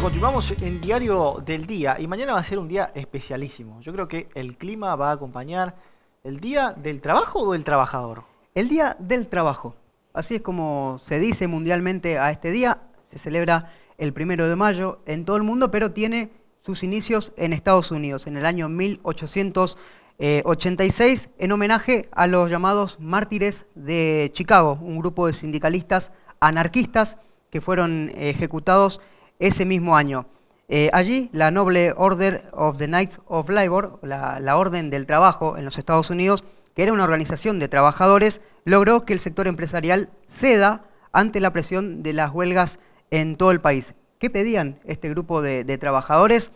continuamos en Diario del Día y mañana va a ser un día especialísimo. Yo creo que el clima va a acompañar el día del trabajo o del trabajador. El día del trabajo. Así es como se dice mundialmente a este día. Se celebra el primero de mayo en todo el mundo, pero tiene sus inicios en Estados Unidos, en el año 1886, en homenaje a los llamados mártires de Chicago, un grupo de sindicalistas anarquistas que fueron ejecutados ese mismo año. Eh, allí, la Noble Order of the Knights of Labor, la, Orden del Trabajo en los Estados Unidos, que era una organización de trabajadores, logró que el sector empresarial ceda ante la presión de las huelgas en todo el país. ¿Qué pedían este grupo de, trabajadores?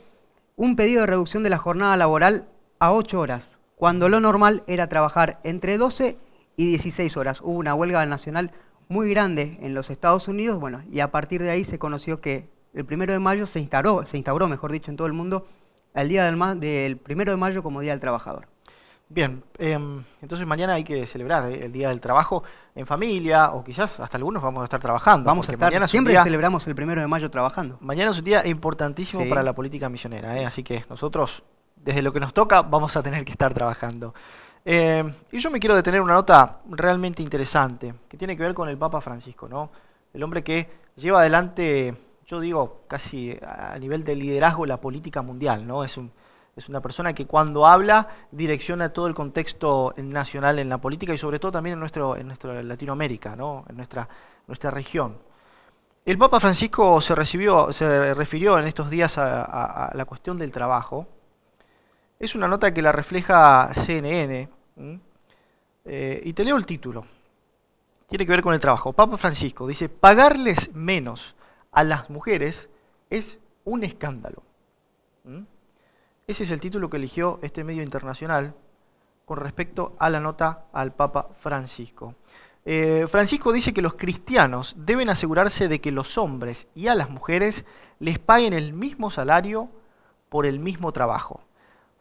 Un pedido de reducción de la jornada laboral a 8 horas, cuando lo normal era trabajar entre 12 y 16 horas. Hubo una huelga nacional muy grande en los Estados Unidos, bueno, y a partir de ahí se conoció que el primero de mayo se instauró, se instauró, mejor dicho, en todo el mundo, el día del, del primero de mayo como Día del Trabajador. Bien, em, entonces mañana hay que celebrar eh, el Día del Trabajo en familia o quizás hasta algunos vamos a estar trabajando. Vamos a estar, siempre celebramos el primero de mayo trabajando. Mañana es un día importantísimo para la política misionera, eh, así que nosotros, desde lo que nos toca, vamos a tener que estar trabajando. Em, y yo me quiero detener una nota realmente interesante que tiene que ver con el Papa Francisco, ¿no? El hombre que lleva adelante yo digo casi a nivel de liderazgo, la política mundial. ¿no? Es, una persona que cuando habla direcciona todo el contexto nacional en la política y sobre todo también en, nuestro, en nuestra Latinoamérica, ¿no? en nuestra, nuestra región. El Papa Francisco se, recibió, se refirió en estos días a, la cuestión del trabajo. Es una nota que la refleja CNN eh, y te leo el título. Tiene que ver con el trabajo. Papa Francisco dice, pagarles menos a las mujeres es un escándalo. ¿Mm? Ese es el título que eligió este medio internacional con respecto a la nota al Papa Francisco. Eh, Francisco dice que los cristianos deben asegurarse de que los hombres y a las mujeres les paguen el mismo salario por el mismo trabajo.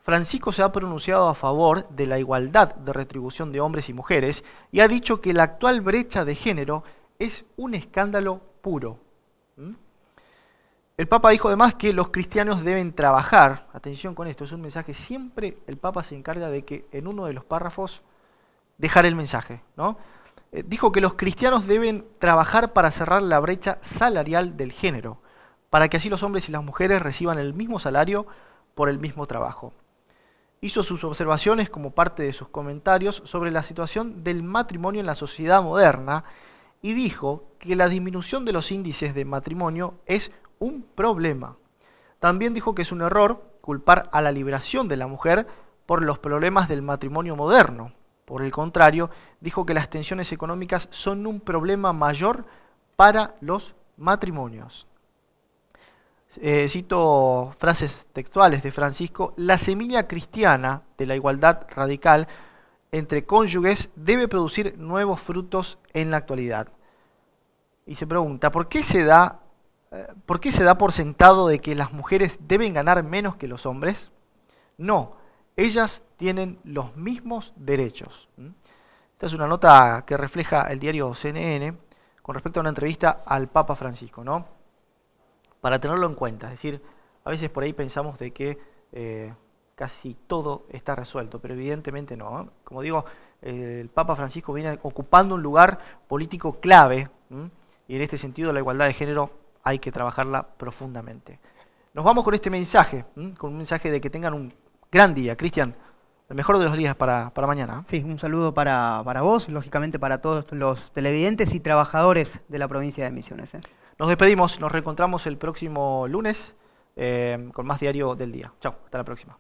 Francisco se ha pronunciado a favor de la igualdad de retribución de hombres y mujeres y ha dicho que la actual brecha de género es un escándalo puro. El Papa dijo además que los cristianos deben trabajar, atención con esto, es un mensaje, siempre el Papa se encarga de que en uno de los párrafos dejar el mensaje, ¿no? Eh, dijo que los cristianos deben trabajar para cerrar la brecha salarial del género, para que así los hombres y las mujeres reciban el mismo salario por el mismo trabajo. Hizo sus observaciones como parte de sus comentarios sobre la situación del matrimonio en la sociedad moderna y dijo que la disminución de los índices de matrimonio es un problema. También dijo que es un error culpar a la liberación de la mujer por los problemas del matrimonio moderno. Por el contrario, dijo que las tensiones económicas son un problema mayor para los matrimonios. Eh, cito frases textuales de Francisco, la semilla cristiana de la igualdad radical entre cónyuges debe producir nuevos frutos en la actualidad. Y se pregunta, ¿por qué se da ¿por qué se da por sentado de que las mujeres deben ganar menos que los hombres? No, ellas tienen los mismos derechos. Esta es una nota que refleja el diario CNN con respecto a una entrevista al Papa Francisco, ¿no? Para tenerlo en cuenta, es decir, a veces por ahí pensamos de que eh, casi todo está resuelto, pero evidentemente no. ¿eh? Como digo, el Papa Francisco viene ocupando un lugar político clave y en este sentido la igualdad de género hay que trabajarla profundamente. Nos vamos con este mensaje, con un mensaje de que tengan un gran día. Cristian, el mejor de los días para, mañana. ¿eh? Sí, un saludo para, vos, lógicamente para todos los televidentes y trabajadores de la provincia de Misiones. ¿eh? Nos despedimos, nos reencontramos el próximo lunes eh, con más Diario del Día. Chao, hasta la próxima.